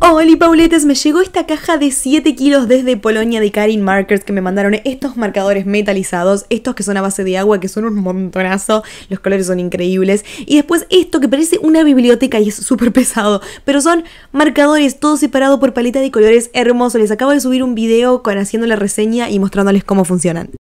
Hola Pauletes, me llegó esta caja de 7 kilos desde Polonia de Karin Markers que me mandaron estos marcadores metalizados, estos que son a base de agua, que son un montonazo, los colores son increíbles, y después esto que parece una biblioteca y es súper pesado, pero son marcadores, todo separado por paleta de colores hermosos, les acabo de subir un video con haciendo la reseña y mostrándoles cómo funcionan.